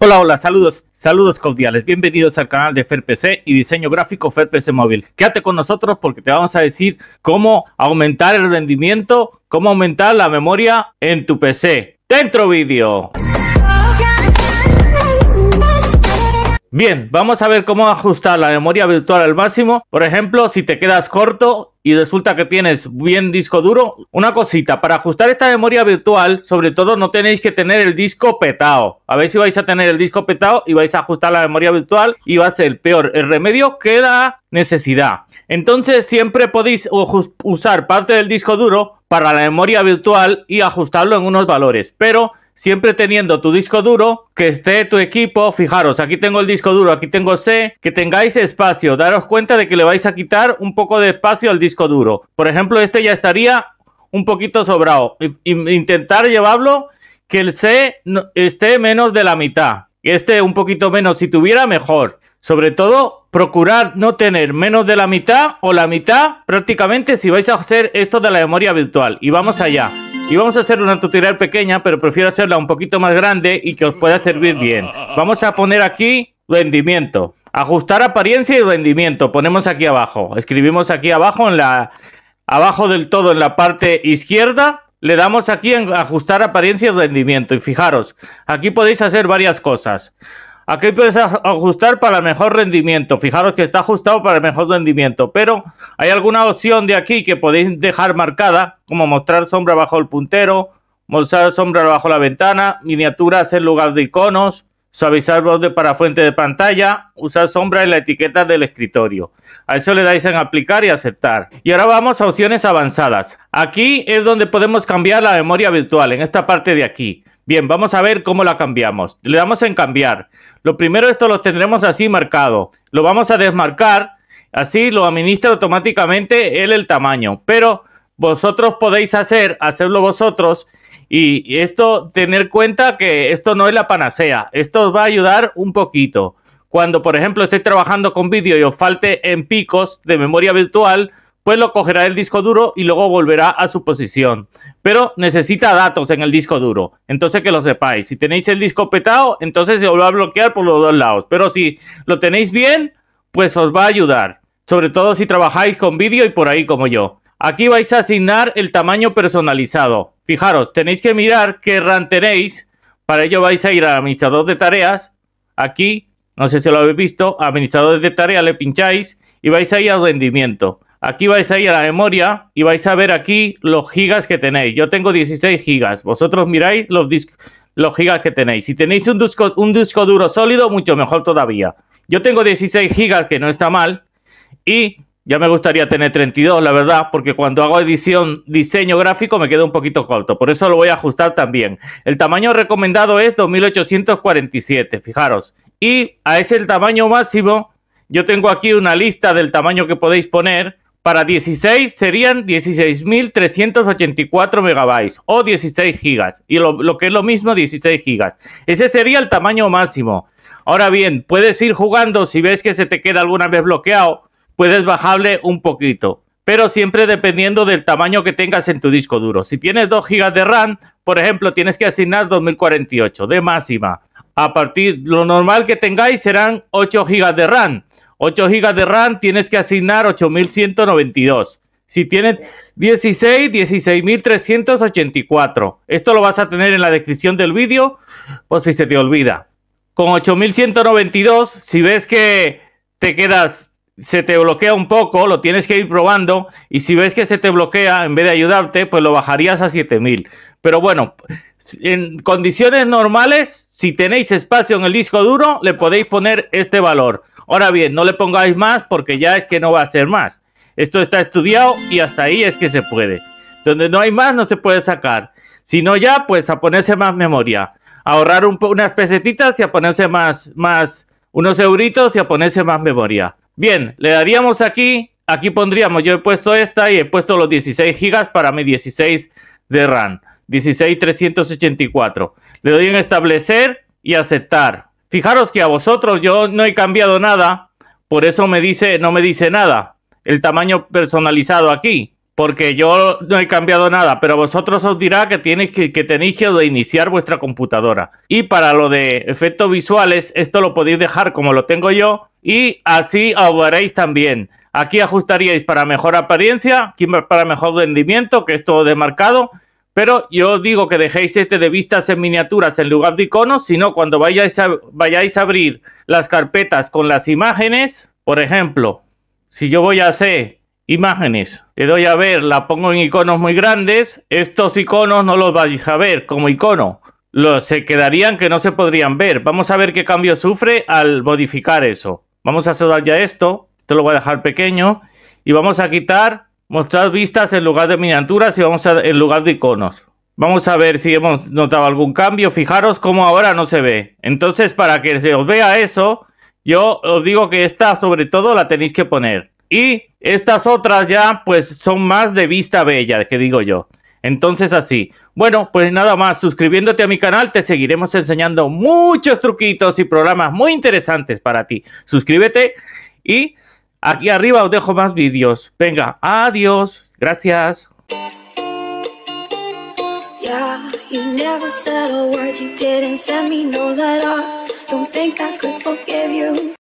Hola, hola, saludos, saludos cordiales, bienvenidos al canal de FerPC y diseño gráfico FerPC Móvil. Quédate con nosotros porque te vamos a decir cómo aumentar el rendimiento, cómo aumentar la memoria en tu PC. ¡Dentro vídeo! Bien, vamos a ver cómo ajustar la memoria virtual al máximo. Por ejemplo, si te quedas corto y resulta que tienes bien disco duro, una cosita, para ajustar esta memoria virtual, sobre todo no tenéis que tener el disco petado. A ver si vais a tener el disco petado y vais a ajustar la memoria virtual y va a ser peor el remedio que necesidad. Entonces siempre podéis usar parte del disco duro para la memoria virtual y ajustarlo en unos valores, pero siempre teniendo tu disco duro, que esté tu equipo, fijaros, aquí tengo el disco duro, aquí tengo C, que tengáis espacio, daros cuenta de que le vais a quitar un poco de espacio al disco duro. Por ejemplo, este ya estaría un poquito sobrado. Intentar llevarlo que el C esté menos de la mitad. Este un poquito menos, si tuviera, mejor. Sobre todo, procurar no tener menos de la mitad o la mitad prácticamente si vais a hacer esto de la memoria virtual. Y vamos allá. Y vamos a hacer una tutorial pequeña, pero prefiero hacerla un poquito más grande y que os pueda servir bien. Vamos a poner aquí rendimiento. Ajustar apariencia y rendimiento. Ponemos aquí abajo. Escribimos aquí abajo en la abajo del todo en la parte izquierda. Le damos aquí en ajustar apariencia y rendimiento. Y fijaros, aquí podéis hacer varias cosas. Aquí puedes ajustar para el mejor rendimiento. Fijaros que está ajustado para el mejor rendimiento. Pero hay alguna opción de aquí que podéis dejar marcada, como mostrar sombra bajo el puntero, mostrar sombra bajo la ventana, miniaturas en lugar de iconos, suavizar borde para fuente de pantalla, usar sombra en la etiqueta del escritorio. A eso le dais en aplicar y aceptar. Y ahora vamos a opciones avanzadas. Aquí es donde podemos cambiar la memoria virtual, en esta parte de aquí. Bien, vamos a ver cómo la cambiamos. Le damos en cambiar. Lo primero, esto lo tendremos así marcado. Lo vamos a desmarcar. Así lo administra automáticamente él el tamaño. Pero vosotros podéis hacer, hacerlo vosotros. Y esto, tener cuenta que esto no es la panacea. Esto os va a ayudar un poquito. Cuando, por ejemplo, estéis trabajando con vídeo y os falte en picos de memoria virtual, pues lo cogerá el disco duro y luego volverá a su posición. Pero necesita datos en el disco duro, entonces que lo sepáis. Si tenéis el disco petado, entonces se os va a bloquear por los dos lados. Pero si lo tenéis bien, pues os va a ayudar. Sobre todo si trabajáis con vídeo y por ahí como yo. Aquí vais a asignar el tamaño personalizado. Fijaros, tenéis que mirar qué ranteréis. tenéis. Para ello vais a ir al administrador de tareas. Aquí, no sé si lo habéis visto, administrador de tareas le pincháis y vais a ir a rendimiento. Aquí vais a ir a la memoria y vais a ver aquí los gigas que tenéis. Yo tengo 16 gigas. Vosotros miráis los, los gigas que tenéis. Si tenéis un disco, un disco duro sólido, mucho mejor todavía. Yo tengo 16 gigas, que no está mal. Y ya me gustaría tener 32, la verdad, porque cuando hago edición, diseño gráfico me queda un poquito corto. Por eso lo voy a ajustar también. El tamaño recomendado es 2847, fijaros. Y a ese tamaño máximo, yo tengo aquí una lista del tamaño que podéis poner. Para 16 serían 16.384 megabytes o 16 gigas. Y lo, que es lo mismo, 16 gigas. Ese sería el tamaño máximo. Ahora bien, puedes ir jugando. Si ves que se te queda alguna vez bloqueado, puedes bajarle un poquito pero siempre dependiendo del tamaño que tengas en tu disco duro. Si tienes 2 gigas de RAM, por ejemplo, tienes que asignar 2048 de máxima. A partir lo normal que tengáis serán 8 gigas de RAM. 8 GB de RAM tienes que asignar 8192. Si tienes 16, 16384. Esto lo vas a tener en la descripción del vídeo por si se te olvida. Con 8192, si ves que te quedas se te bloquea un poco, lo tienes que ir probando y si ves que se te bloquea, en vez de ayudarte, pues lo bajarías a 7000. Pero bueno, en condiciones normales, si tenéis espacio en el disco duro, le podéis poner este valor. Ahora bien, no le pongáis más porque ya es que no va a ser más. Esto está estudiado y hasta ahí es que se puede. Donde no hay más no se puede sacar. Si no ya, pues a ponerse más memoria. ahorrar unas pesetitas y a ponerse más, más, unos euritos y a ponerse más memoria. Bien, le daríamos aquí, aquí pondríamos, yo he puesto esta y he puesto los 16 gigas para mi 16 de RAM. 16384. Le doy en establecer y aceptar. Fijaros que a vosotros yo no he cambiado nada, por eso me dice, no me dice nada el tamaño personalizado aquí, porque yo no he cambiado nada, pero a vosotros os dirá que, tienes que, tenéis que iniciar vuestra computadora. Y para lo de efectos visuales, esto lo podéis dejar como lo tengo yo y así ahorraréis también. Aquí ajustaríais para mejor apariencia, para mejor rendimiento, que es todo demarcado, pero yo os digo que dejéis este de vistas en miniaturas en lugar de iconos, sino cuando vayáis a, abrir las carpetas con las imágenes, por ejemplo, si yo voy a hacer imágenes, le doy a ver, la pongo en iconos muy grandes, estos iconos no los vais a ver como icono, se quedarían que no se podrían ver. Vamos a ver qué cambio sufre al modificar eso. Vamos a hacer ya esto, esto lo voy a dejar pequeño y vamos a quitar Mostrar vistas en lugar de miniaturas y vamos a, en lugar de iconos. Vamos a ver si hemos notado algún cambio. Fijaros cómo ahora no se ve. Entonces, para que se os vea eso, yo os digo que esta sobre todo la tenéis que poner. Y estas otras ya pues son más de vista bella, que digo yo. Entonces así. Bueno, pues nada más, suscribiéndote a mi canal te seguiremos enseñando muchos truquitos y programas muy interesantes para ti. Suscríbete y Aquí arriba os dejo más vídeos. Venga, adiós. Gracias. Yeah, you never said a word, you didn't send me no letter. Don't think I could forgive you.